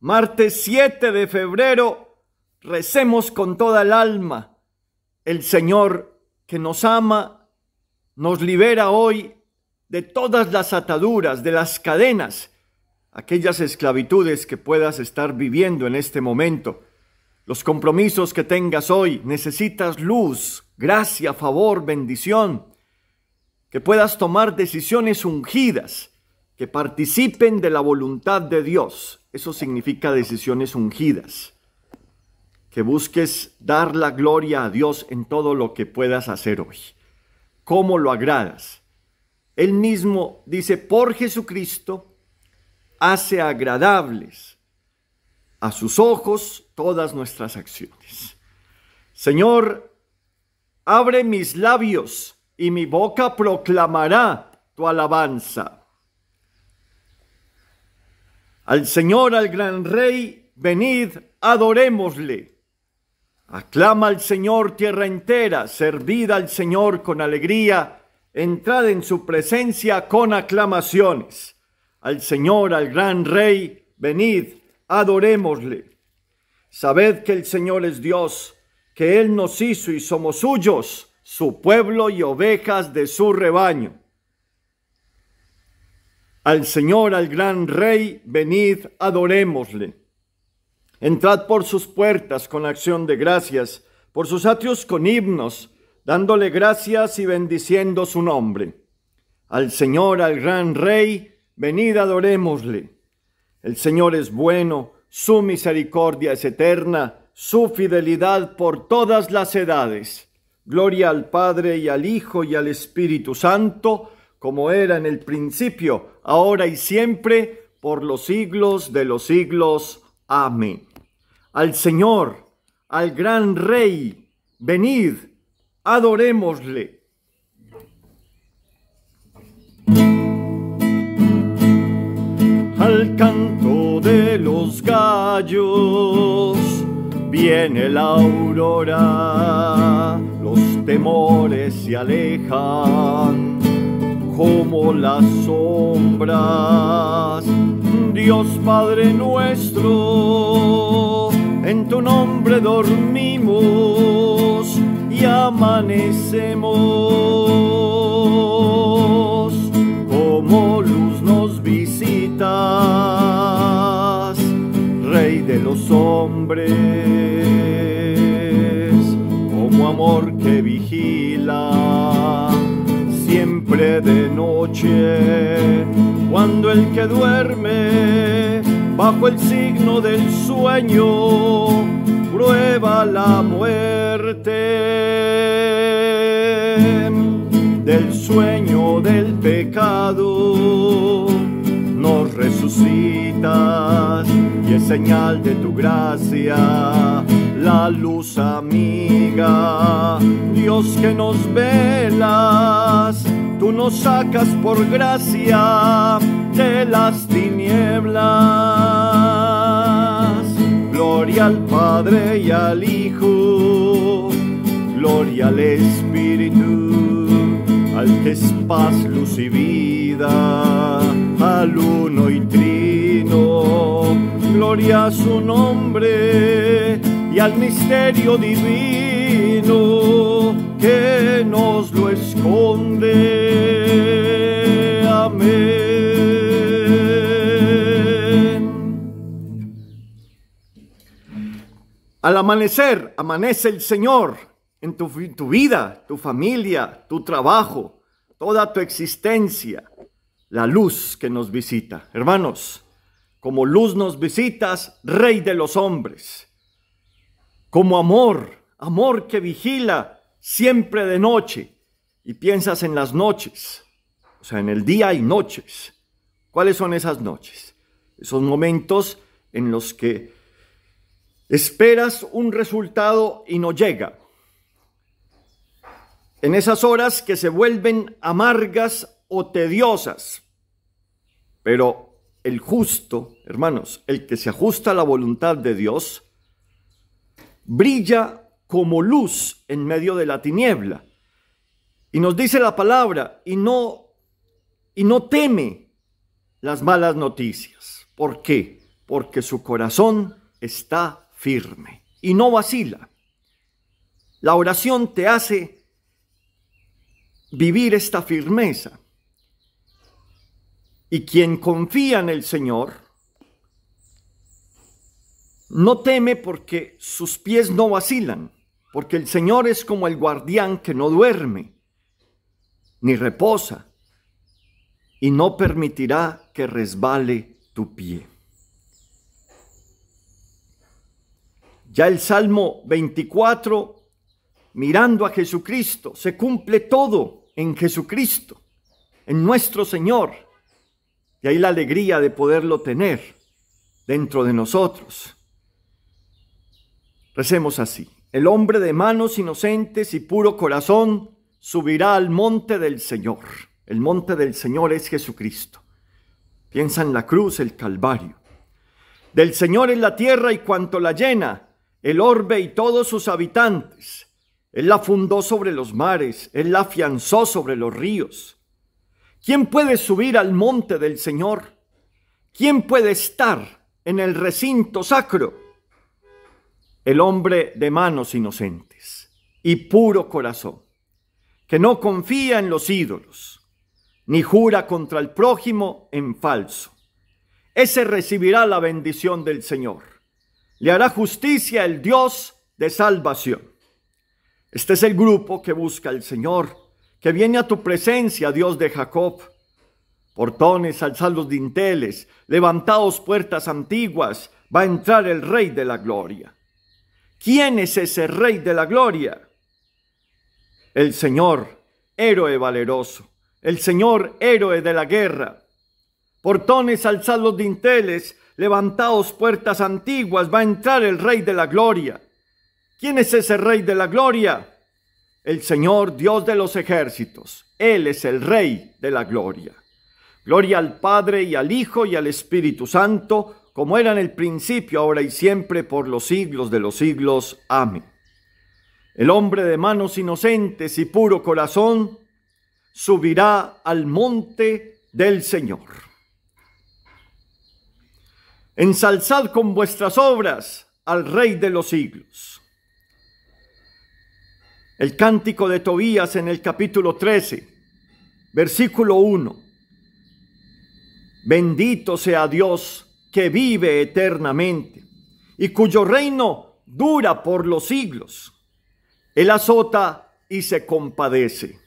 Martes 7 de febrero, recemos con toda el alma. El Señor que nos ama, nos libera hoy de todas las ataduras, de las cadenas, aquellas esclavitudes que puedas estar viviendo en este momento, los compromisos que tengas hoy, necesitas luz, gracia, favor, bendición, que puedas tomar decisiones ungidas que participen de la voluntad de Dios. Eso significa decisiones ungidas. Que busques dar la gloria a Dios en todo lo que puedas hacer hoy. ¿Cómo lo agradas? Él mismo dice, por Jesucristo, hace agradables a sus ojos todas nuestras acciones. Señor, abre mis labios y mi boca proclamará tu alabanza. Al Señor, al gran Rey, venid, adorémosle. Aclama al Señor tierra entera, servid al Señor con alegría, entrad en su presencia con aclamaciones. Al Señor, al gran Rey, venid, adorémosle. Sabed que el Señor es Dios, que Él nos hizo y somos suyos, su pueblo y ovejas de su rebaño. Al Señor, al gran Rey, venid, adorémosle. Entrad por sus puertas con acción de gracias, por sus atrios con himnos, dándole gracias y bendiciendo su nombre. Al Señor, al gran Rey, venid, adorémosle. El Señor es bueno, su misericordia es eterna, su fidelidad por todas las edades. Gloria al Padre y al Hijo y al Espíritu Santo, como era en el principio, ahora y siempre, por los siglos de los siglos. Amén. Al Señor, al gran Rey, venid, adorémosle. Al canto de los gallos viene la aurora, los temores se alejan como las sombras. Dios Padre nuestro, en tu nombre dormimos y amanecemos. Como luz nos visitas, Rey de los hombres, como amor que vigila de noche, cuando el que duerme bajo el signo del sueño prueba la muerte del sueño del pecado. Nos resucitas y es señal de tu gracia la luz amiga, Dios que nos velas tú nos sacas por gracia de las tinieblas. Gloria al Padre y al Hijo, gloria al Espíritu, al que es paz, luz y vida, al uno y trino. Gloria a su nombre y al misterio divino que nos lo es Amén. Al amanecer, amanece el Señor en tu vida, tu familia, tu trabajo, toda tu existencia, la luz que nos visita. Hermanos, como luz nos visitas, Rey de los hombres, como amor, amor que vigila siempre de noche, y piensas en las noches, o sea, en el día y noches. ¿Cuáles son esas noches? Esos momentos en los que esperas un resultado y no llega. En esas horas que se vuelven amargas o tediosas. Pero el justo, hermanos, el que se ajusta a la voluntad de Dios, brilla como luz en medio de la tiniebla y nos dice la palabra y no y no teme las malas noticias. ¿Por qué? Porque su corazón está firme y no vacila. La oración te hace vivir esta firmeza. Y quien confía en el Señor no teme porque sus pies no vacilan, porque el Señor es como el guardián que no duerme ni reposa, y no permitirá que resbale tu pie. Ya el Salmo 24, mirando a Jesucristo, se cumple todo en Jesucristo, en nuestro Señor. Y ahí la alegría de poderlo tener dentro de nosotros. Recemos así. El hombre de manos inocentes y puro corazón subirá al monte del Señor. El monte del Señor es Jesucristo. Piensa en la cruz, el Calvario. Del Señor es la tierra y cuanto la llena, el orbe y todos sus habitantes. Él la fundó sobre los mares, Él la afianzó sobre los ríos. ¿Quién puede subir al monte del Señor? ¿Quién puede estar en el recinto sacro? El hombre de manos inocentes y puro corazón que no confía en los ídolos, ni jura contra el prójimo en falso. Ese recibirá la bendición del Señor. Le hará justicia el Dios de salvación. Este es el grupo que busca al Señor, que viene a tu presencia, Dios de Jacob. Portones, alzados dinteles, levantados puertas antiguas, va a entrar el Rey de la Gloria. ¿Quién es ese Rey de la Gloria? el Señor, héroe valeroso, el Señor, héroe de la guerra. Portones, alzados los dinteles, levantaos puertas antiguas, va a entrar el Rey de la Gloria. ¿Quién es ese Rey de la Gloria? El Señor, Dios de los ejércitos. Él es el Rey de la Gloria. Gloria al Padre y al Hijo y al Espíritu Santo, como era en el principio, ahora y siempre, por los siglos de los siglos. Amén. El hombre de manos inocentes y puro corazón subirá al monte del Señor. Ensalzad con vuestras obras al Rey de los siglos. El cántico de Tobías en el capítulo 13, versículo 1. Bendito sea Dios que vive eternamente y cuyo reino dura por los siglos. Él azota y se compadece.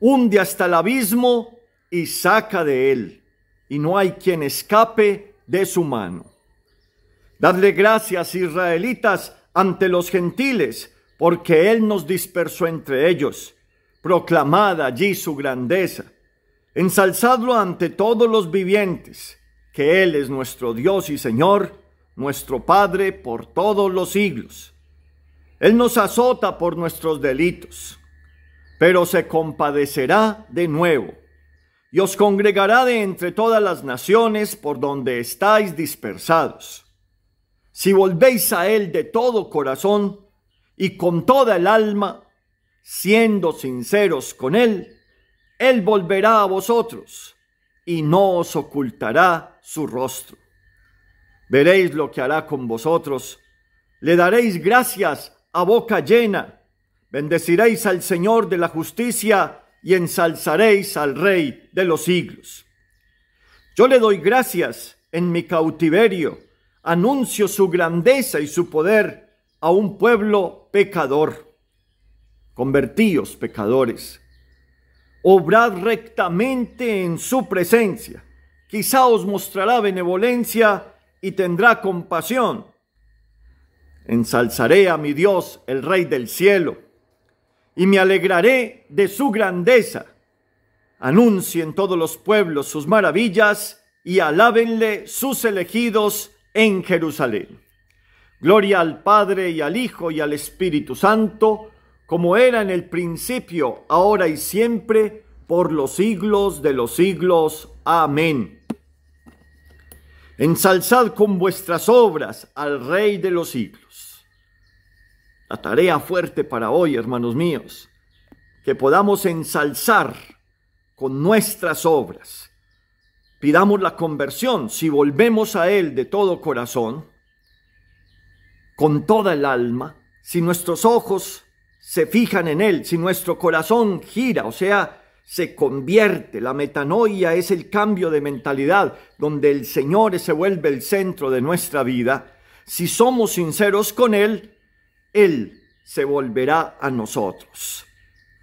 Hunde hasta el abismo y saca de él. Y no hay quien escape de su mano. Dadle gracias, israelitas, ante los gentiles, porque Él nos dispersó entre ellos. Proclamad allí su grandeza. Ensalzadlo ante todos los vivientes, que Él es nuestro Dios y Señor, nuestro Padre por todos los siglos. Él nos azota por nuestros delitos, pero se compadecerá de nuevo y os congregará de entre todas las naciones por donde estáis dispersados. Si volvéis a Él de todo corazón y con toda el alma, siendo sinceros con Él, Él volverá a vosotros y no os ocultará su rostro. Veréis lo que hará con vosotros. Le daréis gracias a boca llena. Bendeciréis al Señor de la justicia y ensalzaréis al Rey de los siglos. Yo le doy gracias en mi cautiverio, anuncio su grandeza y su poder a un pueblo pecador. Convertíos pecadores, obrad rectamente en su presencia, quizá os mostrará benevolencia y tendrá compasión Ensalzaré a mi Dios, el Rey del cielo, y me alegraré de su grandeza. Anuncien todos los pueblos sus maravillas y alábenle sus elegidos en Jerusalén. Gloria al Padre y al Hijo y al Espíritu Santo, como era en el principio, ahora y siempre, por los siglos de los siglos. Amén. Ensalzad con vuestras obras al Rey de los siglos. La tarea fuerte para hoy, hermanos míos, que podamos ensalzar con nuestras obras. Pidamos la conversión si volvemos a Él de todo corazón, con toda el alma, si nuestros ojos se fijan en Él, si nuestro corazón gira, o sea, se convierte. La metanoia es el cambio de mentalidad donde el Señor se vuelve el centro de nuestra vida. Si somos sinceros con Él, él se volverá a nosotros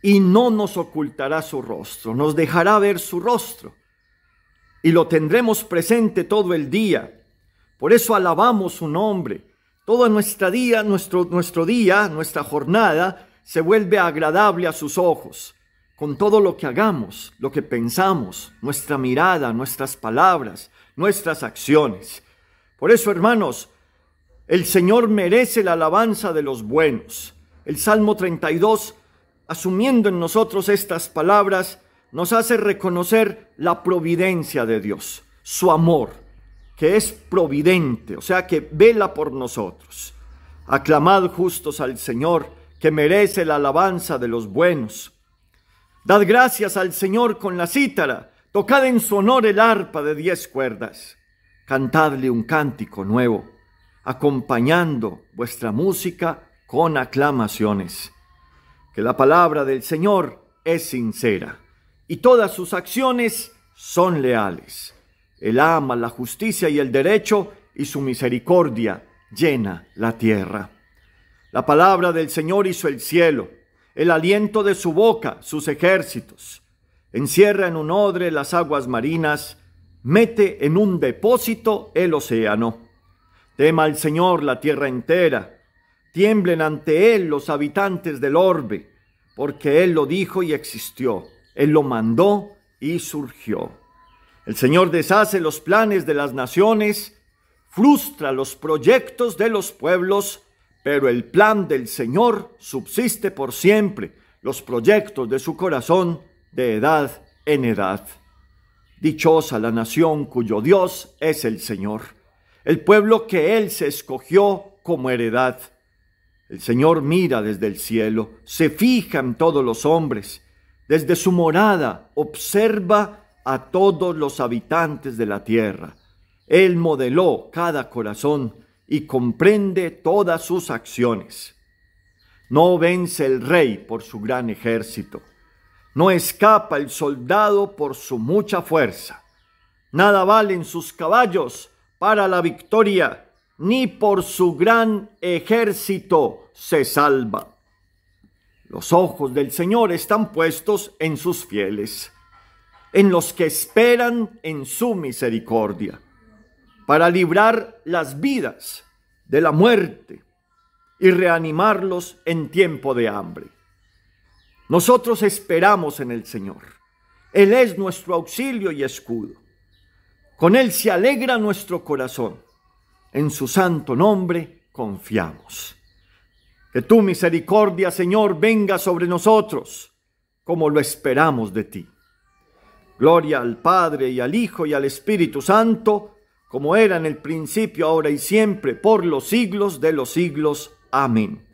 y no nos ocultará su rostro, nos dejará ver su rostro y lo tendremos presente todo el día. Por eso alabamos su nombre. Todo nuestra día, nuestro, nuestro día, nuestra jornada se vuelve agradable a sus ojos. Con todo lo que hagamos, lo que pensamos, nuestra mirada, nuestras palabras, nuestras acciones. Por eso, hermanos, el Señor merece la alabanza de los buenos. El Salmo 32, asumiendo en nosotros estas palabras, nos hace reconocer la providencia de Dios, su amor, que es providente, o sea, que vela por nosotros. Aclamad justos al Señor, que merece la alabanza de los buenos. Dad gracias al Señor con la cítara, tocad en su honor el arpa de diez cuerdas, cantadle un cántico nuevo acompañando vuestra música con aclamaciones. Que la palabra del Señor es sincera y todas sus acciones son leales. Él ama la justicia y el derecho y su misericordia llena la tierra. La palabra del Señor hizo el cielo, el aliento de su boca, sus ejércitos. Encierra en un odre las aguas marinas, mete en un depósito el océano Tema al Señor la tierra entera. Tiemblen ante Él los habitantes del orbe, porque Él lo dijo y existió. Él lo mandó y surgió. El Señor deshace los planes de las naciones, frustra los proyectos de los pueblos, pero el plan del Señor subsiste por siempre, los proyectos de su corazón de edad en edad. Dichosa la nación cuyo Dios es el Señor el pueblo que Él se escogió como heredad. El Señor mira desde el cielo, se fija en todos los hombres, desde su morada observa a todos los habitantes de la tierra. Él modeló cada corazón y comprende todas sus acciones. No vence el rey por su gran ejército. No escapa el soldado por su mucha fuerza. Nada valen sus caballos para la victoria, ni por su gran ejército se salva. Los ojos del Señor están puestos en sus fieles, en los que esperan en su misericordia, para librar las vidas de la muerte y reanimarlos en tiempo de hambre. Nosotros esperamos en el Señor. Él es nuestro auxilio y escudo. Con Él se alegra nuestro corazón. En su santo nombre confiamos. Que tu misericordia, Señor, venga sobre nosotros, como lo esperamos de ti. Gloria al Padre y al Hijo y al Espíritu Santo, como era en el principio, ahora y siempre, por los siglos de los siglos. Amén.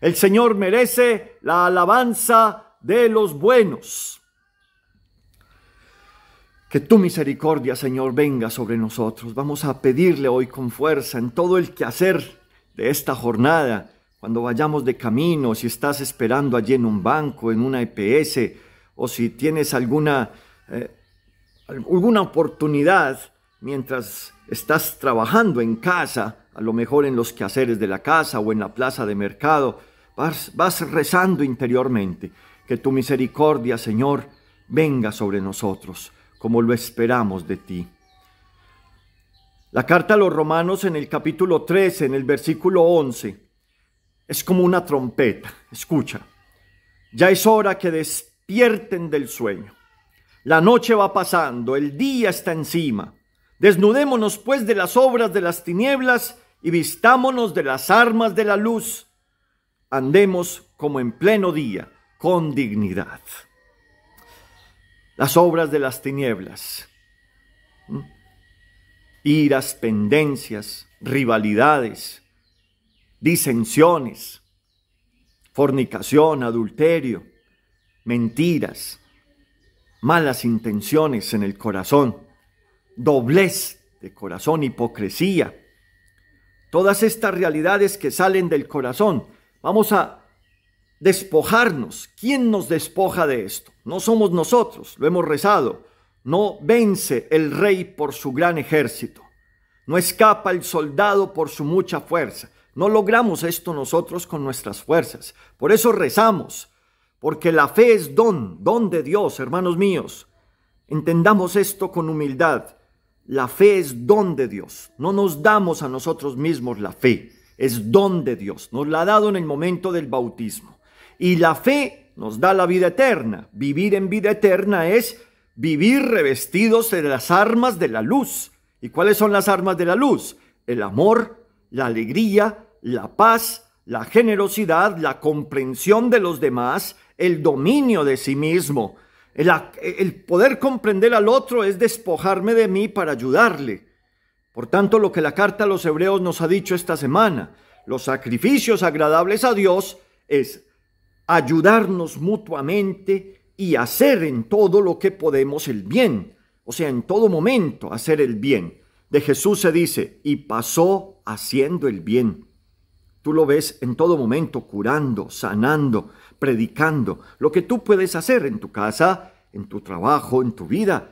El Señor merece la alabanza de los buenos. Que tu misericordia, Señor, venga sobre nosotros. Vamos a pedirle hoy con fuerza en todo el quehacer de esta jornada, cuando vayamos de camino, si estás esperando allí en un banco, en una EPS, o si tienes alguna, eh, alguna oportunidad mientras estás trabajando en casa, a lo mejor en los quehaceres de la casa o en la plaza de mercado, vas rezando interiormente. Que tu misericordia, Señor, venga sobre nosotros como lo esperamos de ti. La carta a los romanos en el capítulo 13, en el versículo 11, es como una trompeta. Escucha, ya es hora que despierten del sueño. La noche va pasando, el día está encima. Desnudémonos pues de las obras de las tinieblas y vistámonos de las armas de la luz. Andemos como en pleno día, con dignidad las obras de las tinieblas, iras, pendencias, rivalidades, disensiones, fornicación, adulterio, mentiras, malas intenciones en el corazón, doblez de corazón, hipocresía. Todas estas realidades que salen del corazón, vamos a despojarnos. ¿Quién nos despoja de esto? No somos nosotros, lo hemos rezado. No vence el rey por su gran ejército. No escapa el soldado por su mucha fuerza. No logramos esto nosotros con nuestras fuerzas. Por eso rezamos, porque la fe es don, don de Dios, hermanos míos. Entendamos esto con humildad. La fe es don de Dios. No nos damos a nosotros mismos la fe. Es don de Dios. Nos la ha dado en el momento del bautismo y la fe nos da la vida eterna. Vivir en vida eterna es vivir revestidos de las armas de la luz. ¿Y cuáles son las armas de la luz? El amor, la alegría, la paz, la generosidad, la comprensión de los demás, el dominio de sí mismo. El, poder comprender al otro es despojarme de mí para ayudarle. Por tanto, lo que la carta a los hebreos nos ha dicho esta semana, los sacrificios agradables a Dios es ayudarnos mutuamente y hacer en todo lo que podemos el bien, o sea, en todo momento hacer el bien. De Jesús se dice, y pasó haciendo el bien. Tú lo ves en todo momento, curando, sanando, predicando, lo que tú puedes hacer en tu casa, en tu trabajo, en tu vida.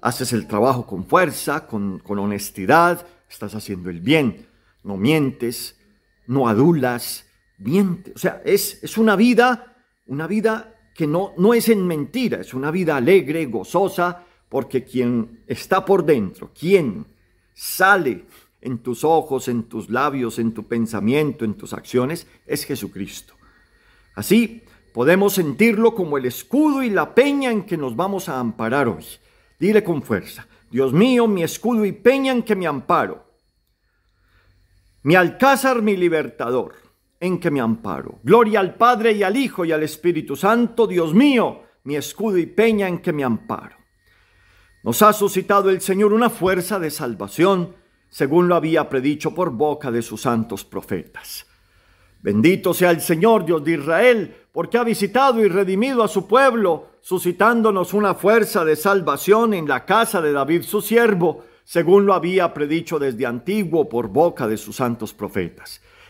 Haces el trabajo con fuerza, con, honestidad, estás haciendo el bien, no mientes, no adulas, miente. O sea, es, es una vida, una vida que no, no es en mentira, es una vida alegre, gozosa, porque quien está por dentro, quien sale en tus ojos, en tus labios, en tu pensamiento, en tus acciones, es Jesucristo. Así podemos sentirlo como el escudo y la peña en que nos vamos a amparar hoy. Dile con fuerza, Dios mío, mi escudo y peña en que me amparo. Mi alcázar, mi libertador en que me amparo. Gloria al Padre y al Hijo y al Espíritu Santo, Dios mío, mi escudo y peña en que me amparo. Nos ha suscitado el Señor una fuerza de salvación, según lo había predicho por boca de sus santos profetas. Bendito sea el Señor Dios de Israel, porque ha visitado y redimido a su pueblo, suscitándonos una fuerza de salvación en la casa de David su siervo, según lo había predicho desde antiguo por boca de sus santos profetas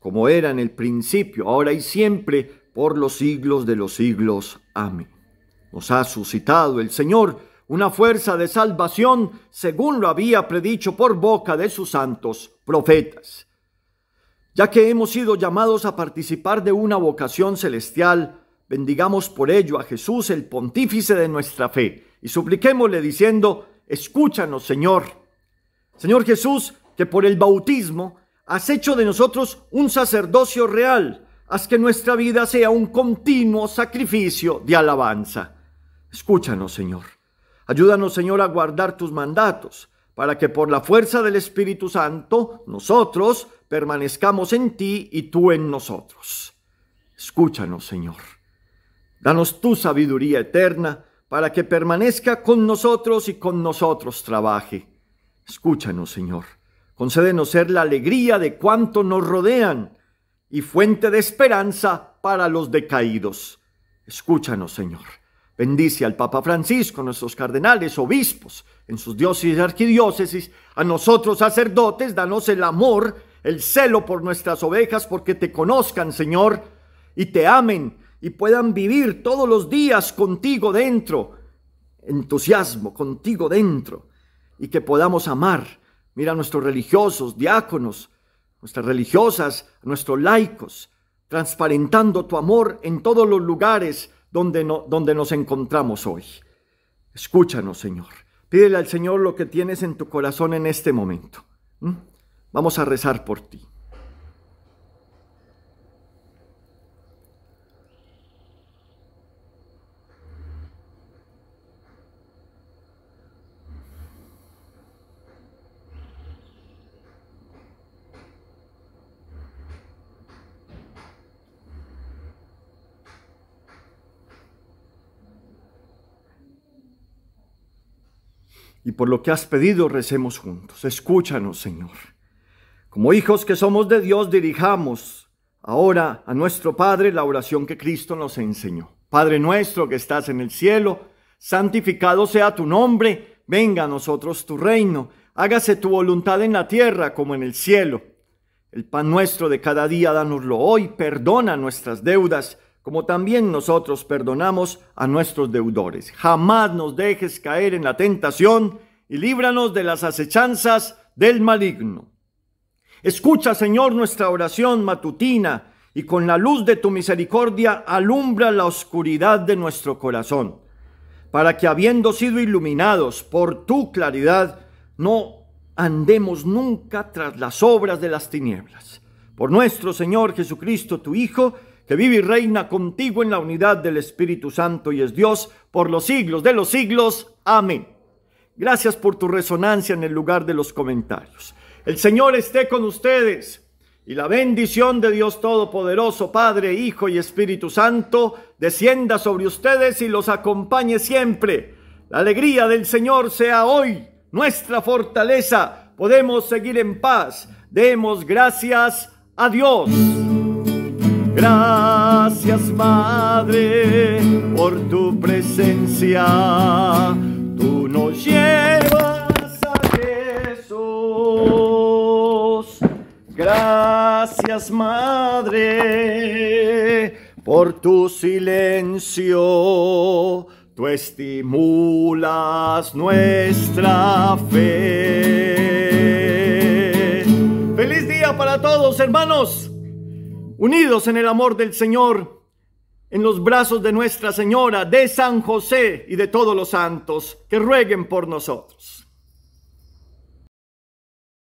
como era en el principio, ahora y siempre, por los siglos de los siglos. Amén. Nos ha suscitado el Señor una fuerza de salvación, según lo había predicho por boca de sus santos profetas. Ya que hemos sido llamados a participar de una vocación celestial, bendigamos por ello a Jesús, el pontífice de nuestra fe, y supliquémosle diciendo, escúchanos, Señor. Señor Jesús, que por el bautismo Has hecho de nosotros un sacerdocio real. Haz que nuestra vida sea un continuo sacrificio de alabanza. Escúchanos, Señor. Ayúdanos, Señor, a guardar tus mandatos, para que por la fuerza del Espíritu Santo nosotros permanezcamos en ti y tú en nosotros. Escúchanos, Señor. Danos tu sabiduría eterna, para que permanezca con nosotros y con nosotros trabaje. Escúchanos, Señor Concédenos ser la alegría de cuanto nos rodean y fuente de esperanza para los decaídos. Escúchanos, Señor. Bendice al Papa Francisco, nuestros cardenales, obispos, en sus diócesis y arquidiócesis, a nosotros sacerdotes, danos el amor, el celo por nuestras ovejas, porque te conozcan, Señor, y te amen, y puedan vivir todos los días contigo dentro, entusiasmo contigo dentro, y que podamos amar Mira a nuestros religiosos, diáconos, nuestras religiosas, nuestros laicos, transparentando tu amor en todos los lugares donde, donde nos encontramos hoy. Escúchanos, Señor. Pídele al Señor lo que tienes en tu corazón en este momento. ¿Mm? Vamos a rezar por ti. y por lo que has pedido recemos juntos. Escúchanos, Señor. Como hijos que somos de Dios, dirijamos ahora a nuestro Padre la oración que Cristo nos enseñó. Padre nuestro que estás en el cielo, santificado sea tu nombre, venga a nosotros tu reino, hágase tu voluntad en la tierra como en el cielo. El pan nuestro de cada día, danoslo hoy, perdona nuestras deudas, como también nosotros perdonamos a nuestros deudores. Jamás nos dejes caer en la tentación y líbranos de las acechanzas del maligno. Escucha, Señor, nuestra oración matutina y con la luz de tu misericordia alumbra la oscuridad de nuestro corazón, para que habiendo sido iluminados por tu claridad, no andemos nunca tras las obras de las tinieblas. Por nuestro Señor Jesucristo, tu Hijo, que vive y reina contigo en la unidad del Espíritu Santo y es Dios por los siglos de los siglos. Amén. Gracias por tu resonancia en el lugar de los comentarios. El Señor esté con ustedes y la bendición de Dios Todopoderoso, Padre, Hijo y Espíritu Santo, descienda sobre ustedes y los acompañe siempre. La alegría del Señor sea hoy nuestra fortaleza. Podemos seguir en paz. Demos gracias a Dios. Gracias Madre por tu presencia. Tú nos llevas a Jesús. Gracias Madre por tu silencio. Tú estimulas nuestra fe. Feliz día para todos, hermanos unidos en el amor del Señor, en los brazos de Nuestra Señora, de San José y de todos los santos que rueguen por nosotros.